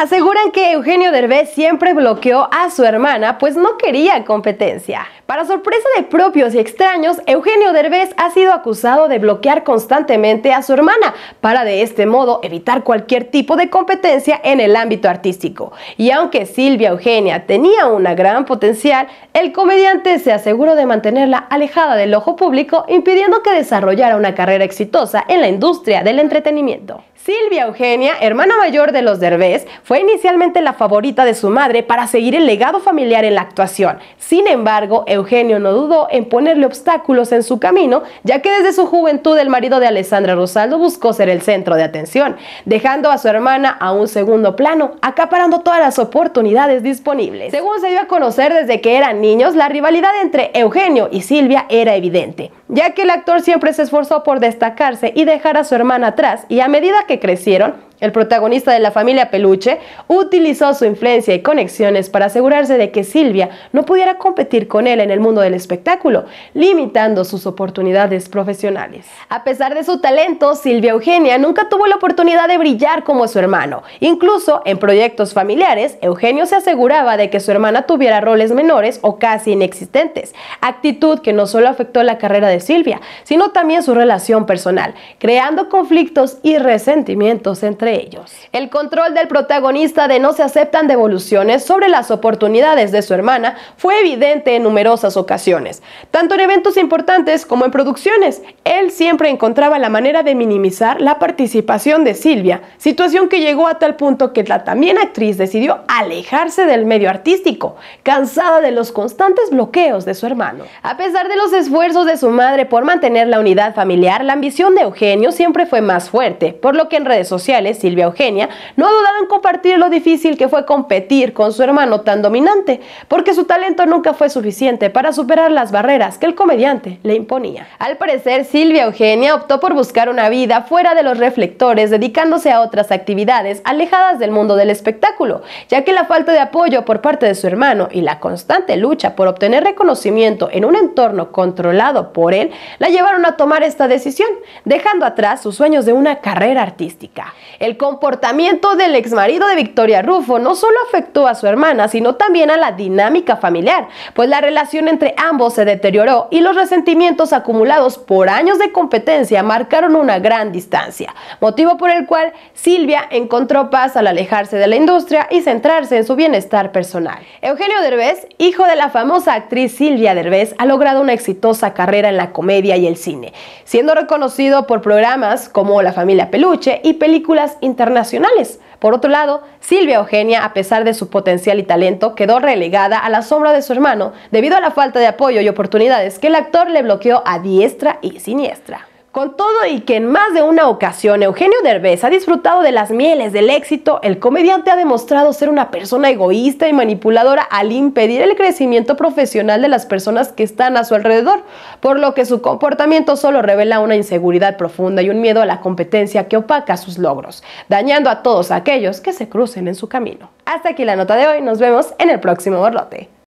Aseguran que Eugenio Derbez siempre bloqueó a su hermana, pues no quería competencia. Para sorpresa de propios y extraños, Eugenio Derbez ha sido acusado de bloquear constantemente a su hermana para de este modo evitar cualquier tipo de competencia en el ámbito artístico. Y aunque Silvia Eugenia tenía una gran potencial, el comediante se aseguró de mantenerla alejada del ojo público, impidiendo que desarrollara una carrera exitosa en la industria del entretenimiento. Silvia Eugenia, hermana mayor de los Derbez, fue inicialmente la favorita de su madre para seguir el legado familiar en la actuación. Sin embargo, Eugenio no dudó en ponerle obstáculos en su camino, ya que desde su juventud el marido de Alessandra Rosaldo buscó ser el centro de atención, dejando a su hermana a un segundo plano, acaparando todas las oportunidades disponibles. Según se dio a conocer desde que eran niños, la rivalidad entre Eugenio y Silvia era evidente, ya que el actor siempre se esforzó por destacarse y dejar a su hermana atrás y a medida que crecieron, el protagonista de la familia Peluche utilizó su influencia y conexiones para asegurarse de que Silvia no pudiera competir con él en el mundo del espectáculo, limitando sus oportunidades profesionales. A pesar de su talento, Silvia Eugenia nunca tuvo la oportunidad de brillar como su hermano. Incluso en proyectos familiares, Eugenio se aseguraba de que su hermana tuviera roles menores o casi inexistentes, actitud que no solo afectó la carrera de Silvia, sino también su relación personal, creando conflictos y resentimientos entre ellos. El control del protagonista de No se aceptan devoluciones sobre las oportunidades de su hermana fue evidente en numerosas ocasiones, tanto en eventos importantes como en producciones. Él siempre encontraba la manera de minimizar la participación de Silvia, situación que llegó a tal punto que la también actriz decidió alejarse del medio artístico, cansada de los constantes bloqueos de su hermano. A pesar de los esfuerzos de su madre por mantener la unidad familiar, la ambición de Eugenio siempre fue más fuerte, por lo que en redes sociales Silvia Eugenia, no ha dudado en compartir lo difícil que fue competir con su hermano tan dominante, porque su talento nunca fue suficiente para superar las barreras que el comediante le imponía. Al parecer, Silvia Eugenia optó por buscar una vida fuera de los reflectores, dedicándose a otras actividades alejadas del mundo del espectáculo, ya que la falta de apoyo por parte de su hermano y la constante lucha por obtener reconocimiento en un entorno controlado por él la llevaron a tomar esta decisión, dejando atrás sus sueños de una carrera artística. El comportamiento del exmarido de Victoria Rufo no solo afectó a su hermana, sino también a la dinámica familiar, pues la relación entre ambos se deterioró y los resentimientos acumulados por años de competencia marcaron una gran distancia, motivo por el cual Silvia encontró paz al alejarse de la industria y centrarse en su bienestar personal. Eugenio Derbez, hijo de la famosa actriz Silvia Derbez, ha logrado una exitosa carrera en la comedia y el cine, siendo reconocido por programas como La familia Peluche y películas internacionales. Por otro lado, Silvia Eugenia, a pesar de su potencial y talento, quedó relegada a la sombra de su hermano debido a la falta de apoyo y oportunidades que el actor le bloqueó a diestra y siniestra. Con todo y que en más de una ocasión Eugenio Derbez ha disfrutado de las mieles del éxito, el comediante ha demostrado ser una persona egoísta y manipuladora al impedir el crecimiento profesional de las personas que están a su alrededor, por lo que su comportamiento solo revela una inseguridad profunda y un miedo a la competencia que opaca sus logros, dañando a todos aquellos que se crucen en su camino. Hasta aquí la nota de hoy, nos vemos en el próximo borlote.